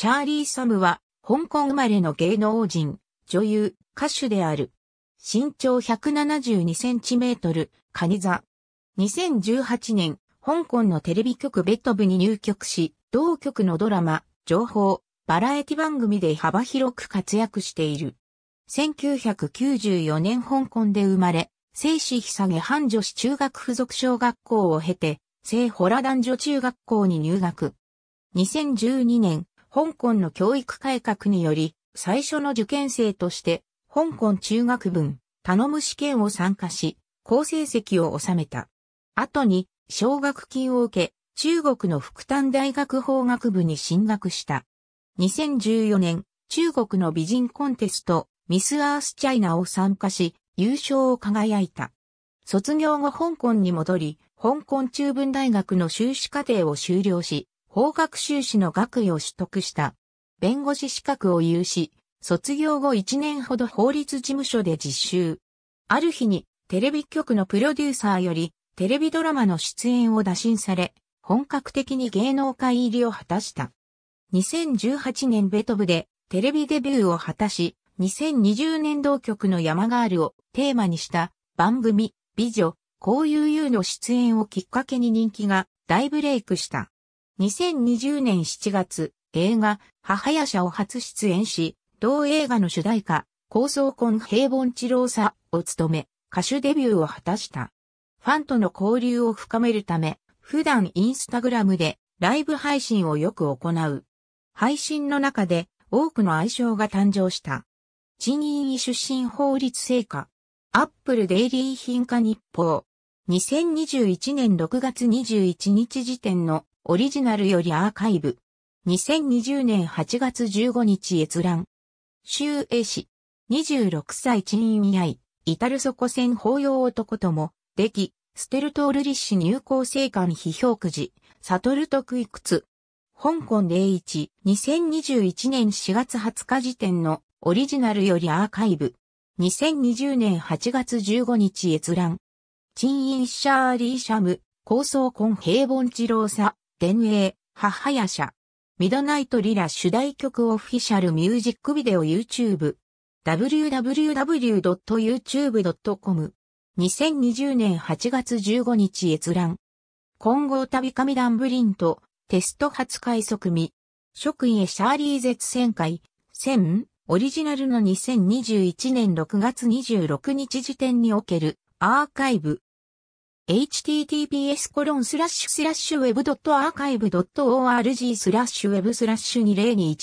シャーリー・サムは、香港生まれの芸能人、女優、歌手である。身長172センチメートル、カニ座。2018年、香港のテレビ局ベッド部に入局し、同局のドラマ、情報、バラエティ番組で幅広く活躍している。1994年香港で生まれ、生死ひさげ半女子中学附属小学校を経て、聖ホラ男女中学校に入学。2012年、香港の教育改革により、最初の受験生として、香港中学分、頼む試験を参加し、好成績を収めた。後に、奨学金を受け、中国の福旦大学法学部に進学した。2014年、中国の美人コンテスト、ミス・アース・チャイナを参加し、優勝を輝いた。卒業後香港に戻り、香港中文大学の修士課程を修了し、法学修士の学位を取得した。弁護士資格を有し、卒業後1年ほど法律事務所で実習。ある日に、テレビ局のプロデューサーより、テレビドラマの出演を打診され、本格的に芸能界入りを果たした。2018年ベトブでテレビデビューを果たし、2020年同局の山ガールをテーマにした番組、美女、こういうの出演をきっかけに人気が大ブレイクした。2020年7月、映画、母屋社を初出演し、同映画の主題歌、構想婚平凡治郎さを務め、歌手デビューを果たした。ファンとの交流を深めるため、普段インスタグラムでライブ配信をよく行う。配信の中で多くの愛称が誕生した。賃金医出身法律成果。アップルデイリー品化日報。2021年6月21日時点のオリジナルよりアーカイブ。2020年8月15日閲覧。周英氏。26歳チーン愛。至る底線法要男とも、でき、ステルトールシュ入校生官批評くじ、悟るクいくつ。香港01、2021年4月20日時点のオリジナルよりアーカイブ。2020年8月15日閲覧。チンインシャーリーシャム、高層婚平凡治郎さ、伝営、母屋社。ミドナイトリラ主題曲オフィシャルミュージックビデオ YouTube。www.youtube.com。2020年8月15日閲覧。混合旅神ダンブリント、テスト初快速未。職員へシャーリー絶戦会、1000、オリジナルの2021年6月26日時点におけるアーカイブ。https コロンスラッシュスラッシュウェブドットアーカイブドット org スラッシュウェブスラッシュ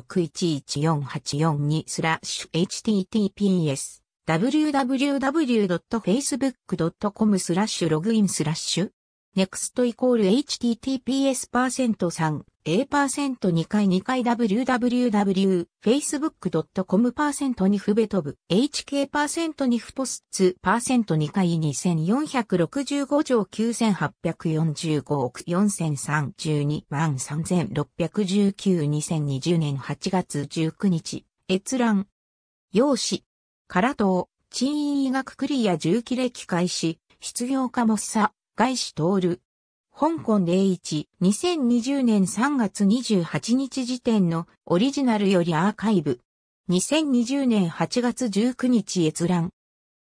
20210626114842スラッシュ https www.facebook.com スラッシュログインスラッシュネクストイコール https パーセント3 A%2 回2回 www.facebook.com パーセントにふべとぶ HK パーセントにふポスツパーセント2回2465条9845億4032万36192020年8月19日閲覧用紙から等賃金医学クリア重機歴開始失業化もさ外資通る香港01、2020年3月28日時点のオリジナルよりアーカイブ。2020年8月19日閲覧。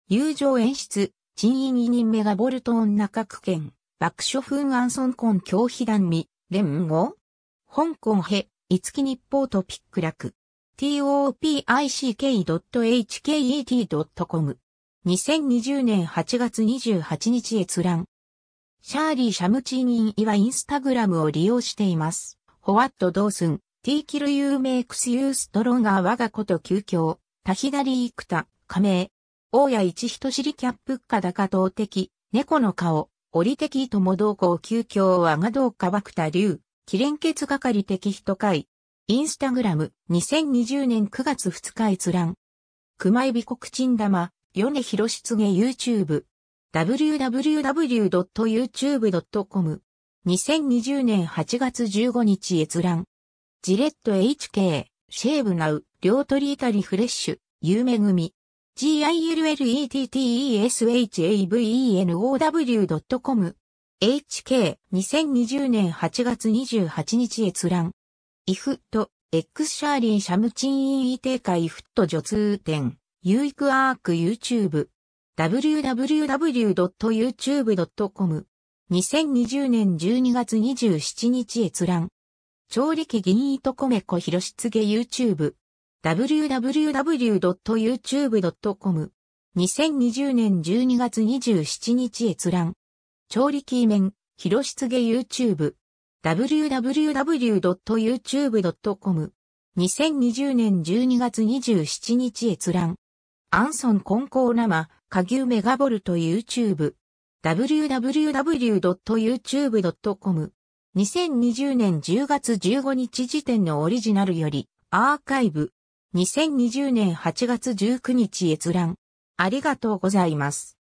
友情演出、人員委任メガボルト女区県、爆書風ンコ根教費団未、連合香港へ、いつき日報トピック楽。topick.hket.com。2020年8月28日閲覧。シャーリー・シャムチーニンイはインスタグラムを利用しています。ホワット・ドースン、ティーキル・ユー・メイクス・ユー・ストロンガー・我がこと急遽、タヒダリ・ー・イクタ、加盟、大谷一人知りキャップカダカ動的、猫の顔、オ折的とも同行急遽我がリュ爆キレンケツ・係的人会。インスタグラム、2020年9月2日閲覧。熊ダマ、ヨ玉、ヒロシツゲ・ユーチューブ、www.youtube.com 2020年8月15日閲覧ジレット HK シェーブナウ両取りたりフレッシュ有め組 gillETTESHAVENOW.com HK2020 年8月28日閲覧イフト X シャーリーシャムチンイーテーカイフット女通店ユイクアーク YouTube www.youtube.com。2020年12月27日閲覧。調理器銀糸米粉広しつげ YouTube。www.youtube.com。2020年12月27日閲覧。調理器面、広しつげ YouTube。www.youtube.com。2020年12月27日閲覧。アンソン混交生。下牛メガボルト YouTube www.youtube.com 2020年10月15日時点のオリジナルよりアーカイブ2020年8月19日閲覧ありがとうございます。